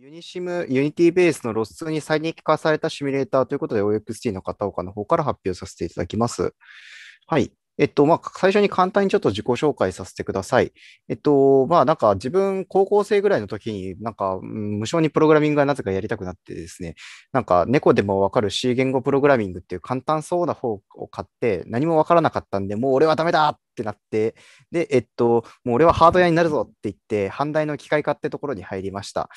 ユニシム、ユニティベースのロスに再撃化されたシミュレーターということで OXT の片岡の方から発表させていただきます。はい。えっと、まあ、最初に簡単にちょっと自己紹介させてください。えっと、まあ、なんか自分、高校生ぐらいの時に、なんか、無償にプログラミングがなぜかやりたくなってですね、なんか、猫でもわかる C 言語プログラミングっていう簡単そうな方を買って、何もわからなかったんで、もう俺はダメだっってなって、で、えっと、もう俺はハード屋になるぞって言って、半大の機械化ってところに入りました。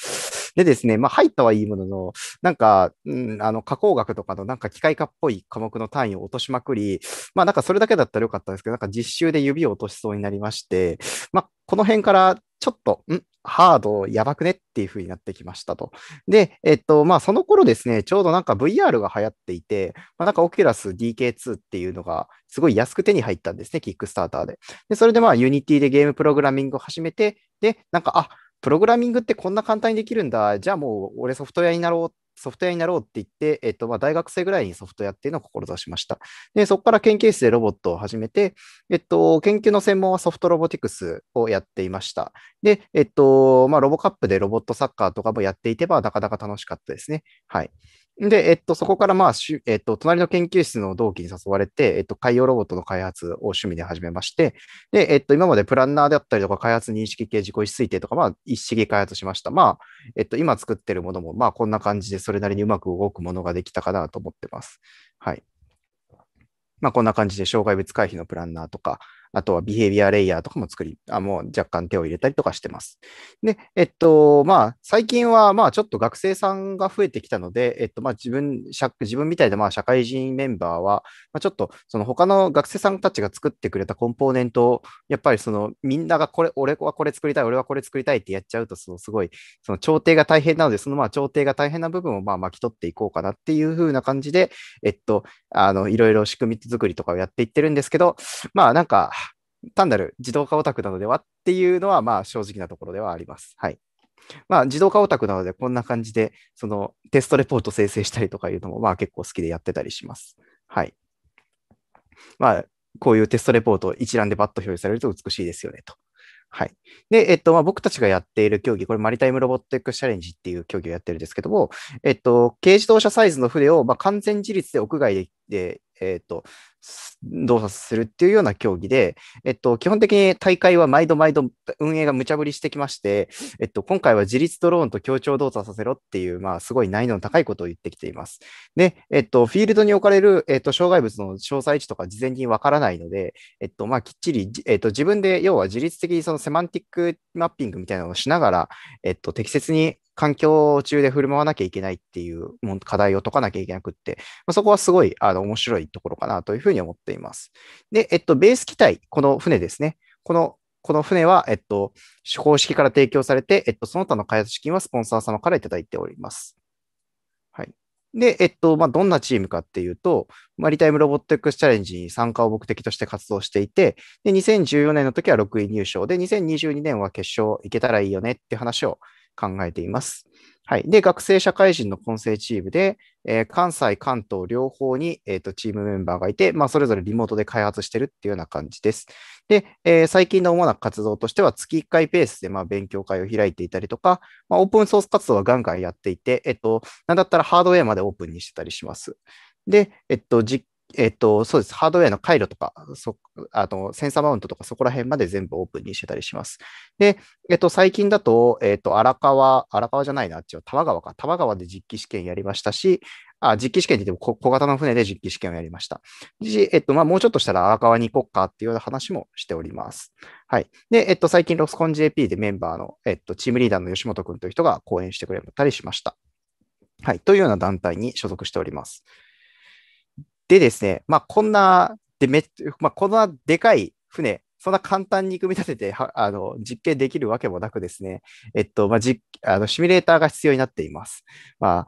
でですね、まあ、入ったはいいものの、なんか、うん、あの加工学とかのなんか機械化っぽい科目の単位を落としまくり、まあ、なんかそれだけだったらよかったんですけど、なんか実習で指を落としそうになりまして、まあ、この辺からちょっと、んハードやばくねっていう風になってきましたと。で、えっと、まあ、その頃ですね、ちょうどなんか VR が流行っていて、まあ、なんか Oculus DK2 っていうのがすごい安く手に入ったんですね、キックスターターで。で、それでまあ、Unity でゲームプログラミングを始めて、で、なんか、あ、プログラミングってこんな簡単にできるんだ。じゃあもう俺ソフトウェアになろうっソフトウェアになろうって言って、えっと、まあ、大学生ぐらいにソフトウェアっていうのを志しました。で、そこから研究室でロボットを始めて、えっと、研究の専門はソフトロボティクスをやっていました。で、えっと、まあ、ロボカップでロボットサッカーとかもやっていてば、なかなか楽しかったですね。はい。で、えっと、そこからまあ、えっと、隣の研究室の同期に誘われて、えっと、海洋ロボットの開発を趣味で始めまして、で、えっと、今までプランナーであったりとか、開発認識系自己意推定とか、まあ、一式開発しました。まあ、えっと、今作ってるものも、まあ、こんな感じでそれなりにうまく動くものができたかなと思ってます。はい。まあ、こんな感じで障害物回避のプランナーとか、あとはビヘイビアレイヤーとかも作り、あもう若干手を入れたりとかしてます。で、えっと、まあ、最近は、まあ、ちょっと学生さんが増えてきたので、えっと、まあ、自分、自分みたいな、まあ、社会人メンバーは、まあ、ちょっと、その他の学生さんたちが作ってくれたコンポーネントを、やっぱりその、みんながこれ、俺はこれ作りたい、俺はこれ作りたいってやっちゃうと、その、すごい、その、調停が大変なので、その、まあ、調停が大変な部分を、まあ、巻き取っていこうかなっていう風な感じで、えっと、あの、いろいろ仕組み作りとかをやっていってるんですけど、まあ、なんか、単なる自動化オタクなのではっていうのは、まあ正直なところではあります。はい。まあ自動化オタクなので、こんな感じで、そのテストレポート生成したりとかいうのも、まあ結構好きでやってたりします。はい。まあ、こういうテストレポート一覧でバッと表示されると美しいですよね、と。はい。で、えっと、まあ、僕たちがやっている競技、これ、マリタイムロボットエクスチャレンジっていう競技をやってるんですけども、えっと、軽自動車サイズの船を、まあ、完全自立で屋外で、でえっと、動作するっていうような競技で、えっと、基本的に大会は毎度毎度運営が無茶ぶりしてきまして、えっと、今回は自立ドローンと協調動作させろっていう、まあ、すごい難易度の高いことを言ってきています。で、えっと、フィールドに置かれる、えっと、障害物の詳細値とか事前にわからないので、えっと、まあ、きっちり、えっと、自分で、要は自律的にそのセマンティックマッピングみたいなのをしながら、えっと、適切に環境中で振る舞わなきゃいけないっていう課題を解かなきゃいけなくって、まあ、そこはすごいあの面白いところかなというふうに思っています。で、えっと、ベース機体、この船ですね。このこの船は、えっと、公式から提供されて、えっと、その他の開発資金はスポンサー様からいただいております。はい。で、えっと、まあ、どんなチームかっていうと、マリタイムロボット X チャレンジに参加を目的として活動していて、で、2014年の時は6位入賞で、2022年は決勝行けたらいいよねって話を考えています。はい、で学生社会人の混成チームで、えー、関西、関東両方に、えーと、チームメンバーがいて、まあ、それぞれリモートで開発してるっていうような感じです。で、えー、最近の主な活動としては、月1回ペースで、まあ、勉強会を開いていたりとか、まあ、オープンソース活動はガンガンやっていて、えっと、なんだったらハードウェアまでオープンにしてたりします。で、えっと、実えっと、そうです。ハードウェアの回路とか、そあのセンサーマウントとか、そこら辺まで全部オープンにしてたりします。で、えっと、最近だと、えっと、荒川、荒川じゃないな、あっちは多摩川か。多摩川で実機試験やりましたし、あ実機試験って言っても小型の船で実機試験をやりました。えっと、まあ、もうちょっとしたら荒川に行こっかっていうような話もしております。はい。で、えっと、最近ロスコン JP でメンバーの、えっと、チームリーダーの吉本くんという人が講演してくれたりしました。はい。というような団体に所属しております。でですね、まあ、こんなでめ、まあ、こんなでかい船、そんな簡単に組み立ててあの実験できるわけもなくですね、えっと、まあ、じあのシミュレーターが必要になっています。まあ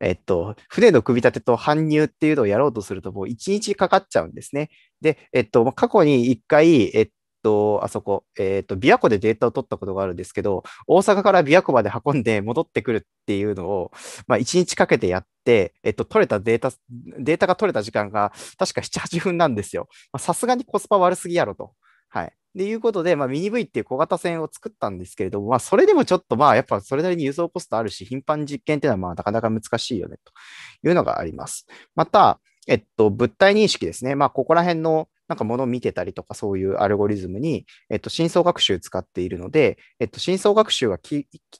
えっと、船の組み立てと搬入っていうのをやろうとすると、もう1日かかっちゃうんですね。で、えっと、過去に1回、えっと、あそこ、えっ、ー、と、琵琶湖でデータを取ったことがあるんですけど、大阪から琵琶湖まで運んで戻ってくるっていうのを、まあ、1日かけてやって、えっと、取れたデータ、データが取れた時間が、確か7、8分なんですよ。さすがにコスパ悪すぎやろと。はい。でいうことで、まあ、ミニ V っていう小型船を作ったんですけれども、まあ、それでもちょっと、まあ、やっぱそれなりに輸送コストあるし、頻繁実験っていうのは、まあ、なかなか難しいよね、というのがあります。また、えっと、物体認識ですね。まあ、ここら辺の、なんか物を見てたりとかそういうアルゴリズムに、えっと、深層学習使っているので、えっと、深層学習が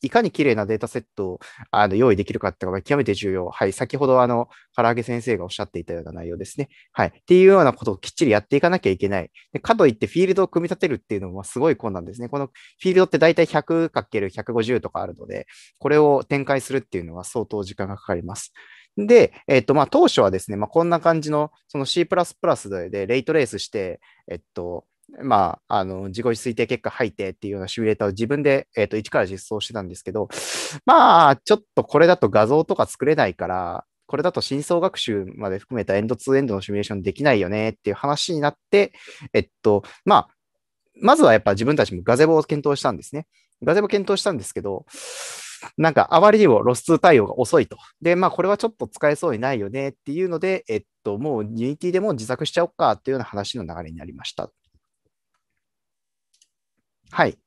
いかに綺麗なデータセットをあの用意できるかっていうのが極めて重要。はい。先ほど、あの、唐揚げ先生がおっしゃっていたような内容ですね。はい。っていうようなことをきっちりやっていかなきゃいけない。でかといってフィールドを組み立てるっていうのはすごい困難ですね。このフィールドって大体 100×150 とかあるので、これを展開するっていうのは相当時間がかかります。で、えっと、まあ、当初はですね、まあ、こんな感じの、その C++ でレイトレースして、えっと、まあ、あの、自己推定結果入ってっていうようなシミュレーターを自分で、えっと、一から実装してたんですけど、まあ、ちょっとこれだと画像とか作れないから、これだと深層学習まで含めたエンドツーエンドのシミュレーションできないよねっていう話になって、えっと、まあ、まずはやっぱ自分たちもガゼボを検討したんですね。ガゼボ検討したんですけど、なんかあまりにもロス対応が遅いと。で、まあこれはちょっと使えそうにないよねっていうので、えっと、もうユニティでも自作しちゃおうかっていうような話の流れになりました。はい。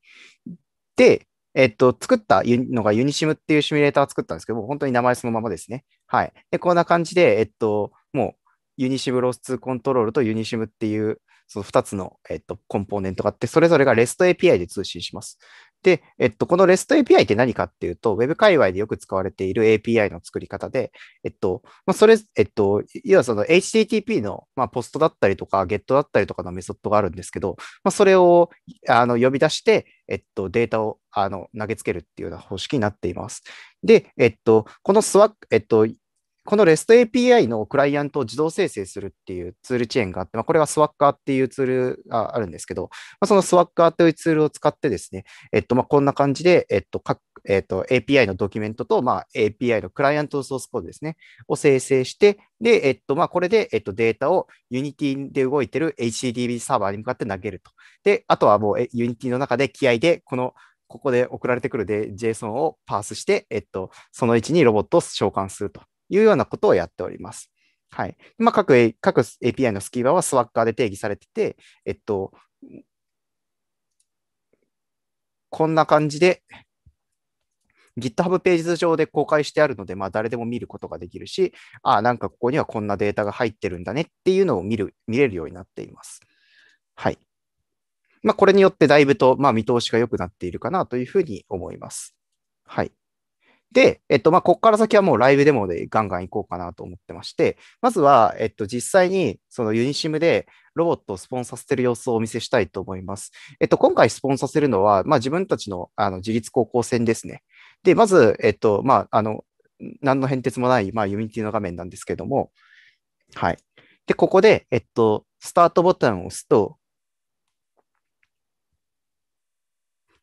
で、えっと、作ったのがユニシムっていうシミュレーターを作ったんですけど、本当に名前そのままですね。はい。で、こんな感じで、えっと、もうユニシムロスコントロールとユニシムっていうその2つの、えっと、コンポーネントがあって、それぞれが REST API で通信します。で、えっと、この REST API って何かっていうと、Web 界隈でよく使われている API の作り方で、えっと、まあ、それ、えっと、要はその HTTP の、まあ、ポストだったりとか、ゲットだったりとかのメソッドがあるんですけど、まあ、それをあの呼び出して、えっと、データをあの投げつけるっていうような方式になっています。で、えっと、この SWAC、えっと、この REST API のクライアントを自動生成するっていうツールチェーンがあって、まあ、これは Swacker っていうツールがあるんですけど、まあ、その Swacker というツールを使ってですね、えっと、まあこんな感じで、えっと各えっと、API のドキュメントと、まあ、API のクライアントのソースコードですね、を生成して、で、えっと、まあ、これで、えっと、データを Unity で動いてる HTTP サーバーに向かって投げると。で、あとはもう Unity の中で気合で、このここで送られてくるで JSON をパースして、えっと、その位置にロボットを召喚するというようなことをやっております。はい。まあ、各、各 API のスキーバーは s w a カー e r で定義されてて、えっと、こんな感じで GitHub ページ上で公開してあるので、まあ、誰でも見ることができるし、ああ、なんかここにはこんなデータが入ってるんだねっていうのを見る、見れるようになっています。はい。まあ、これによってだいぶと、まあ、見通しが良くなっているかなというふうに思います。はい。で、えっと、まあ、ここから先はもうライブデモでガンガン行こうかなと思ってまして、まずは、えっと、実際にそのユニシムでロボットをスポンさせてる様子をお見せしたいと思います。えっと、今回スポンさせるのは、まあ、自分たちのあの自立高校戦ですね。で、まず、えっと、まあ、あの、何の変哲もない、まあ、ユニティの画面なんですけども、はい。で、ここで、えっと、スタートボタンを押すと、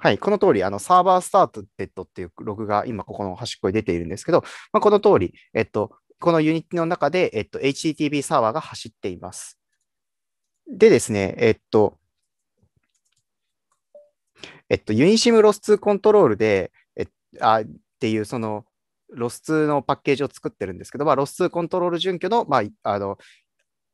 はい、この通り、あの、サーバースタートデッドっていうログが今ここの端っこに出ているんですけど、まあ、この通り、えっと、このユニットの中で、えっと、HTTP サーバーが走っています。でですね、えっと、えっと、ユニシムロス2コントロールで、えあっていう、その、ロス2のパッケージを作ってるんですけど、まあ、ロス2コントロール準拠の,、まあ、あの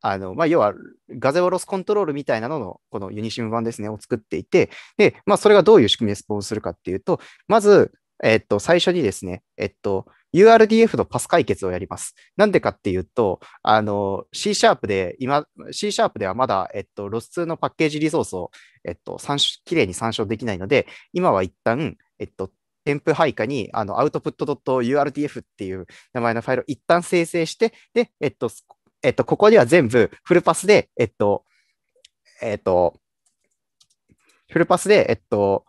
あの、まあ、要は、ガゼオロスコントロールみたいなのの、このユニシム版ですね、を作っていて、で、まあ、それがどういう仕組みでスポーンするかっていうと、まず、えっと、最初にですね、えっと、URDF のパス解決をやります。なんでかっていうと、あの、C シャープで、今、C シャープではまだ、えっと、ロス2のパッケージリソースを、えっと、きれいに参照できないので、今は一旦、えっと、添付配下に、あの、output.urdf っていう名前のファイルを一旦生成して、で、えっと、えっと、ここでは全部フルパスで、えっと、えっと、フルパスで、えっと、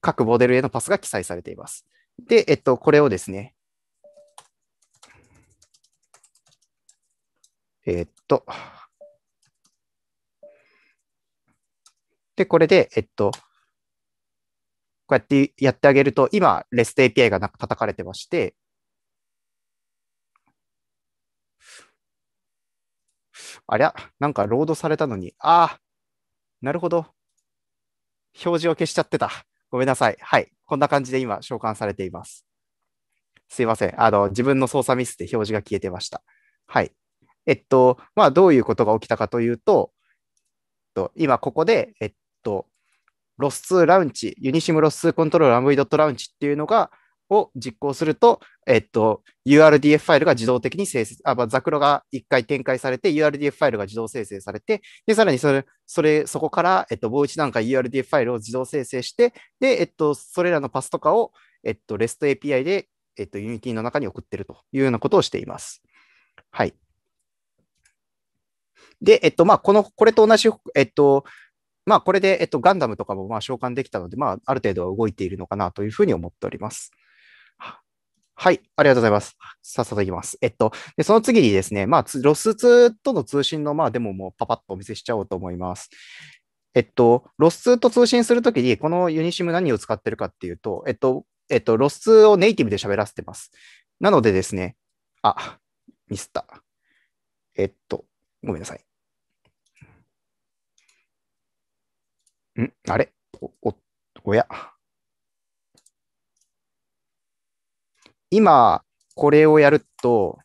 各モデルへのパスが記載されています。で、えっと、これをですね、えっと、で、これで、えっと、こうやってやってあげると、今、REST API がなんか叩かれてまして、ありゃ、なんかロードされたのに、ああ、なるほど。表示を消しちゃってた。ごめんなさい。はい。こんな感じで今、召喚されています。すいません。あの、自分の操作ミスで表示が消えてました。はい。えっと、まあ、どういうことが起きたかというと、えっと、今ここで、えっと、ロス2ラウンチ、ユニシムロス2コントロールイドットラウンチっていうのが、を実行すると、えっと、URDF ファイルが自動的に生成、あ、まあ、ザクロが1回展開されて、URDF ファイルが自動生成されて、で、さらにそれ、それ、そこから、えっと、もう一段階 URDF ファイルを自動生成して、で、えっと、それらのパスとかを、えっと、REST API で、えっと、Unity の中に送ってるというようなことをしています。はい。で、えっと、まあ、この、これと同じ、えっと、まあ、これで、えっと、ガンダムとかもまあ召喚できたので、まあ、ある程度は動いているのかなというふうに思っております。はい、ありがとうございます。さっさといきます。えっと、でその次にですね、まあ、ロス出との通信の、まあ、デモもパパッとお見せしちゃおうと思います。えっと、ロス出と通信するときに、このユニシム何を使ってるかっていうと、えっと、えっと、ロス出をネイティブで喋らせてます。なのでですね、あ、ミスった。えっと、ごめんなさい。んあれお、お、おや。今、これをやると、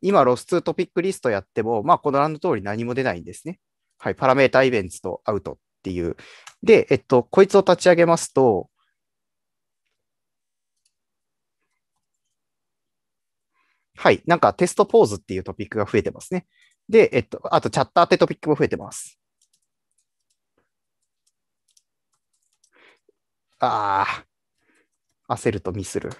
今、ロス2トピックリストやっても、まあ、この欄の通り何も出ないんですね。はい、パラメータイベントとアウトっていう。で、えっと、こいつを立ち上げますと、はい、なんかテストポーズっていうトピックが増えてますね。で、えっと、あとチャッターってトピックも増えてます。ああ、焦るとミスる。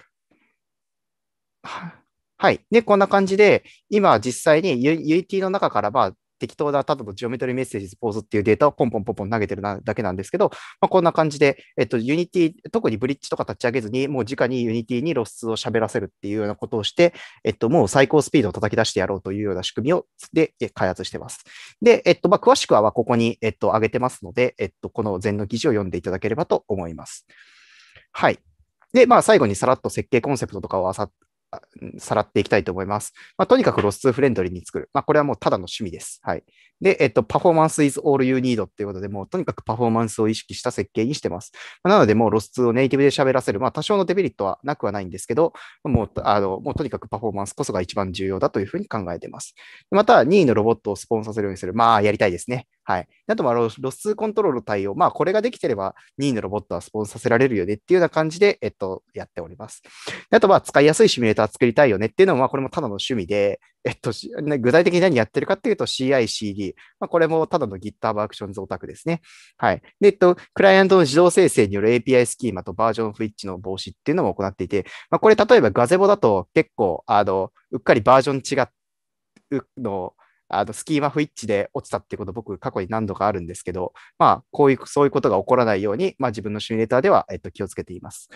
はい。で、こんな感じで、今実際に UET の中からまあ適当な、例えばジオメトリーメッセージポーズっていうデータをポンポンポンポン投げてるなだけなんですけど、まあ、こんな感じで、えっと、ユニティ、特にブリッジとか立ち上げずに、もう直にユニティに露出を喋らせるっていうようなことをして、えっと、もう最高スピードを叩き出してやろうというような仕組みを、で、開発してます。で、えっと、まあ、詳しくはここに、えっと、上げてますので、えっと、この前の記事を読んでいただければと思います。はい。で、まあ、最後にさらっと設計コンセプトとかをあささらっていきたいと思います。まあ、とにかくロスフレンドリーに作る。まあ、これはもうただの趣味です。はい。で、えっと、パフォーマンス is all you need っていうことで、もうとにかくパフォーマンスを意識した設計にしてます。まあ、なので、もうロス2をネイティブで喋らせる。まあ、多少のデメリットはなくはないんですけど、もう、あの、もうとにかくパフォーマンスこそが一番重要だというふうに考えてます。また、2位のロボットをスポンさせるようにする。まあ、やりたいですね。はい。あとはロスコントロール対応。まあ、これができてれば任意のロボットはスポンさせられるよねっていうような感じで、えっと、やっております。あとは使いやすいシミュレーター作りたいよねっていうのは、これもただの趣味で、えっと、具体的に何やってるかっていうと CICD。まあ、これもただの GitHub アクションズオタクですね。はい。で、えっと、クライアントの自動生成による API スキーマとバージョン不一致の防止っていうのも行っていて、まあ、これ例えばガゼボだと結構、あの、うっかりバージョン違うのあのスキーマ不一致で落ちたっていうこと、僕、過去に何度かあるんですけど、まあ、こういう、そういうことが起こらないように、まあ、自分のシミュレーターでは、えっと、気をつけています。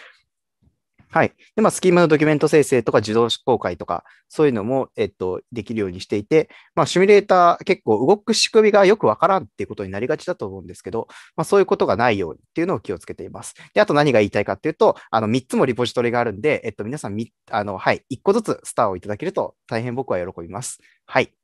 はい。で、まあ、スキーマのドキュメント生成とか自動公開とか、そういうのも、えっと、できるようにしていて、まあ、シミュレーター結構動く仕組みがよくわからんっていうことになりがちだと思うんですけど、まあ、そういうことがないようにっていうのを気をつけています。で、あと何が言いたいかっていうと、あの、3つもリポジトリがあるんで、えっと、皆さん、あの、はい、1個ずつスターをいただけると大変僕は喜びます。はい。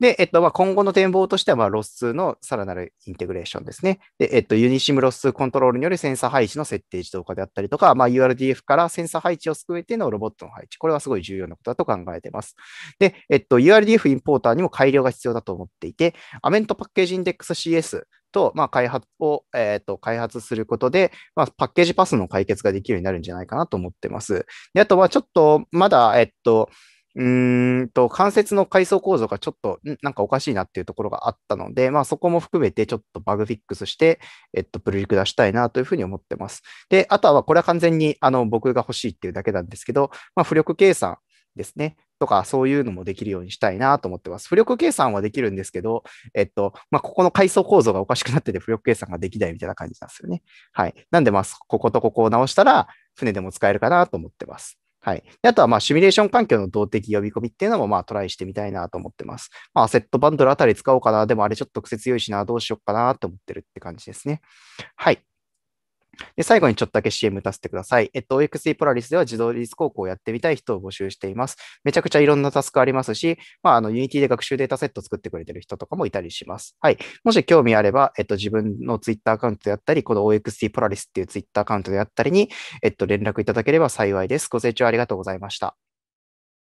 で、えっと、まあ、今後の展望としては、まあ、ロス2のさらなるインテグレーションですね。で、えっと、ユニシムロス2コントロールによるセンサー配置の設定自動化であったりとか、まあ、URDF からセンサー配置を含めてのロボットの配置。これはすごい重要なことだと考えています。で、えっと、URDF インポーターにも改良が必要だと思っていて、アメントパッケージインデックス CS と、まあ、開発を、えっと開発することで、まあ、パッケージパスの解決ができるようになるんじゃないかなと思ってます。で、あとはちょっとまだ、えっと、うんと、関節の階層構造がちょっと、なんかおかしいなっていうところがあったので、まあそこも含めてちょっとバグフィックスして、えっと、プルリク出したいなというふうに思ってます。で、あとはこれは完全にあの僕が欲しいっていうだけなんですけど、まあ浮力計算ですね。とか、そういうのもできるようにしたいなと思ってます。浮力計算はできるんですけど、えっと、まあ、ここの階層構造がおかしくなってて、浮力計算ができないみたいな感じなんですよね。はい。なんで、まあ、こことここを直したら、船でも使えるかなと思ってます。はい。あとは、まあ、シミュレーション環境の動的呼び込みっていうのも、まあ、トライしてみたいなと思ってます。まあ、アセットバンドルあたり使おうかな。でも、あれちょっと癖強いしな。どうしようかなって思ってるって感じですね。はい。で最後にちょっとだけ CM 出せてください。えっと、OXE ポラリスでは自動リス高校をやってみたい人を募集しています。めちゃくちゃいろんなタスクありますし、まあ、あの、Unity で学習データセット作ってくれてる人とかもいたりします。はい。もし興味あれば、えっと、自分の Twitter アカウントであったり、この OXE ポラリスっていう Twitter アカウントであったりに、えっと、連絡いただければ幸いです。ご清聴ありがとうございました。